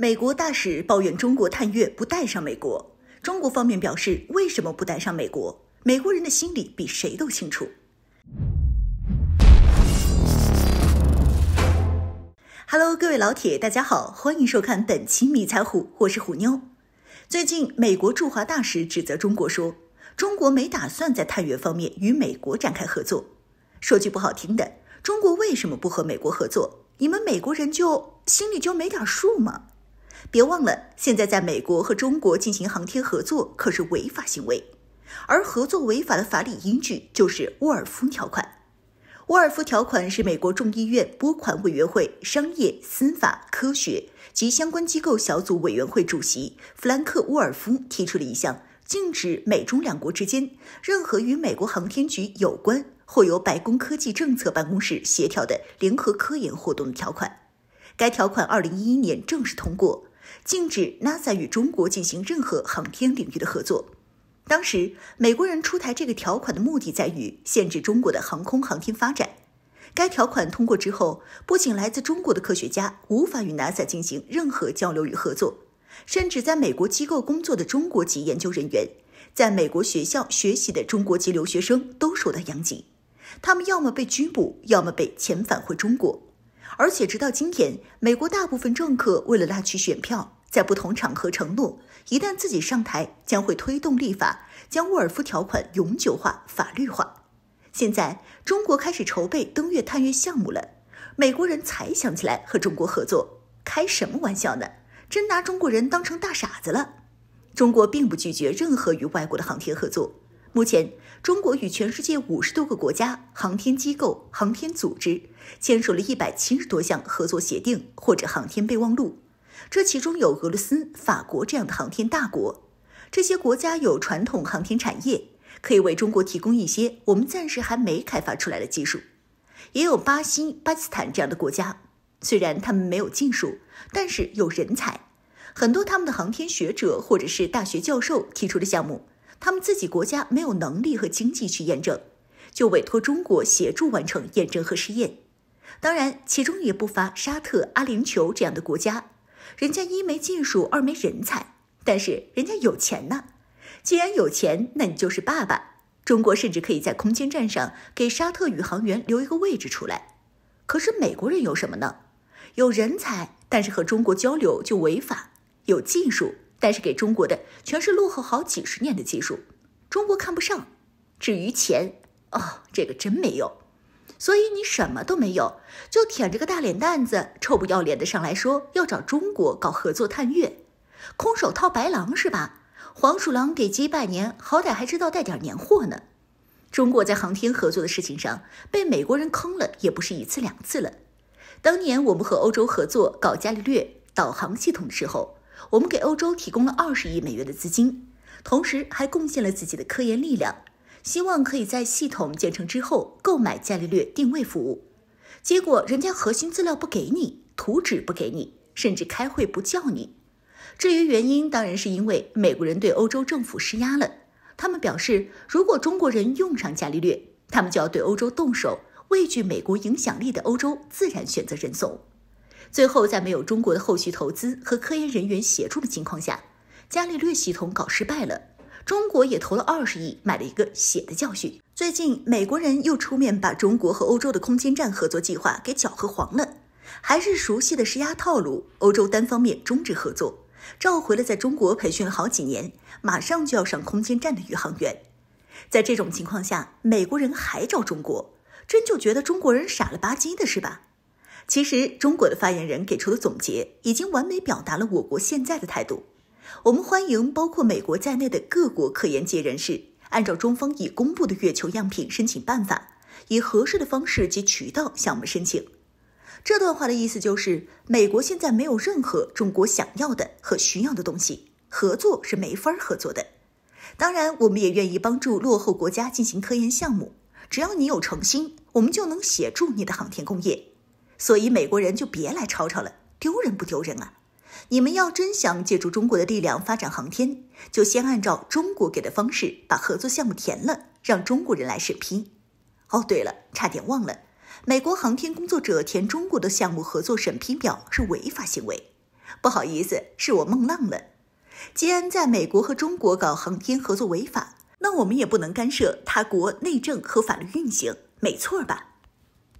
美国大使抱怨中国探月不带上美国，中国方面表示：“为什么不带上美国？美国人的心里比谁都清楚。” Hello，各位老铁，大家好，欢迎收看本期迷彩虎，我是虎妞。最近，美国驻华大使指责中国说：“中国没打算在探月方面与美国展开合作。”说句不好听的，中国为什么不和美国合作？你们美国人就心里就没点数吗？别忘了，现在在美国和中国进行航天合作可是违法行为，而合作违法的法理依据就是沃尔夫条款。沃尔夫条款是美国众议院拨款委员会商业、司法、科学及相关机构小组委员会主席弗兰克·沃尔夫提出的一项禁止美中两国之间任何与美国航天局有关或由白宫科技政策办公室协调的联合科研活动的条款。该条款2011年正式通过。禁止 NASA 与中国进行任何航天领域的合作。当时，美国人出台这个条款的目的在于限制中国的航空航天发展。该条款通过之后，不仅来自中国的科学家无法与 NASA 进行任何交流与合作，甚至在美国机构工作的中国籍研究人员、在美国学校学习的中国籍留学生都受到殃及。他们要么被拘捕，要么被遣返回中国。而且，直到今天，美国大部分政客为了拉取选票，在不同场合承诺，一旦自己上台，将会推动立法，将沃尔夫条款永久化、法律化。现在，中国开始筹备登月探月项目了，美国人才想起来和中国合作，开什么玩笑呢？真拿中国人当成大傻子了。中国并不拒绝任何与外国的航天合作。目前，中国与全世界五十多个国家航天机构、航天组织签署了一百七十多项合作协定或者航天备忘录。这其中有俄罗斯、法国这样的航天大国，这些国家有传统航天产业，可以为中国提供一些我们暂时还没开发出来的技术；也有巴西、巴基斯坦这样的国家，虽然他们没有技术，但是有人才，很多他们的航天学者或者是大学教授提出的项目。他们自己国家没有能力和经济去验证，就委托中国协助完成验证和试验。当然，其中也不乏沙特、阿联酋这样的国家，人家一没技术，二没人才，但是人家有钱呐。既然有钱，那你就是爸爸。中国甚至可以在空间站上给沙特宇航员留一个位置出来。可是美国人有什么呢？有人才，但是和中国交流就违法；有技术。但是给中国的全是落后好几十年的技术，中国看不上。至于钱，哦，这个真没有。所以你什么都没有，就舔着个大脸蛋子，臭不要脸的上来说要找中国搞合作探月，空手套白狼是吧？黄鼠狼给鸡拜年，好歹还知道带点年货呢。中国在航天合作的事情上被美国人坑了也不是一次两次了。当年我们和欧洲合作搞伽利略导航系统的时候。我们给欧洲提供了二十亿美元的资金，同时还贡献了自己的科研力量，希望可以在系统建成之后购买伽利略定位服务。结果人家核心资料不给你，图纸不给你，甚至开会不叫你。至于原因，当然是因为美国人对欧洲政府施压了。他们表示，如果中国人用上伽利略，他们就要对欧洲动手。畏惧美国影响力的欧洲自然选择人怂。最后，在没有中国的后续投资和科研人员协助的情况下，伽利略系统搞失败了。中国也投了二十亿，买了一个血的教训。最近，美国人又出面把中国和欧洲的空间站合作计划给搅和黄了，还是熟悉的施压套路。欧洲单方面终止合作，召回了在中国培训了好几年、马上就要上空间站的宇航员。在这种情况下，美国人还找中国，真就觉得中国人傻了吧唧的，是吧？其实，中国的发言人给出的总结已经完美表达了我国现在的态度。我们欢迎包括美国在内的各国科研界人士，按照中方已公布的月球样品申请办法，以合适的方式及渠道向我们申请。这段话的意思就是，美国现在没有任何中国想要的和需要的东西，合作是没法合作的。当然，我们也愿意帮助落后国家进行科研项目，只要你有诚心，我们就能协助你的航天工业。所以美国人就别来吵吵了，丢人不丢人啊？你们要真想借助中国的力量发展航天，就先按照中国给的方式把合作项目填了，让中国人来审批。哦，对了，差点忘了，美国航天工作者填中国的项目合作审批表是违法行为。不好意思，是我梦浪了。既然在美国和中国搞航天合作违法，那我们也不能干涉他国内政和法律运行，没错吧？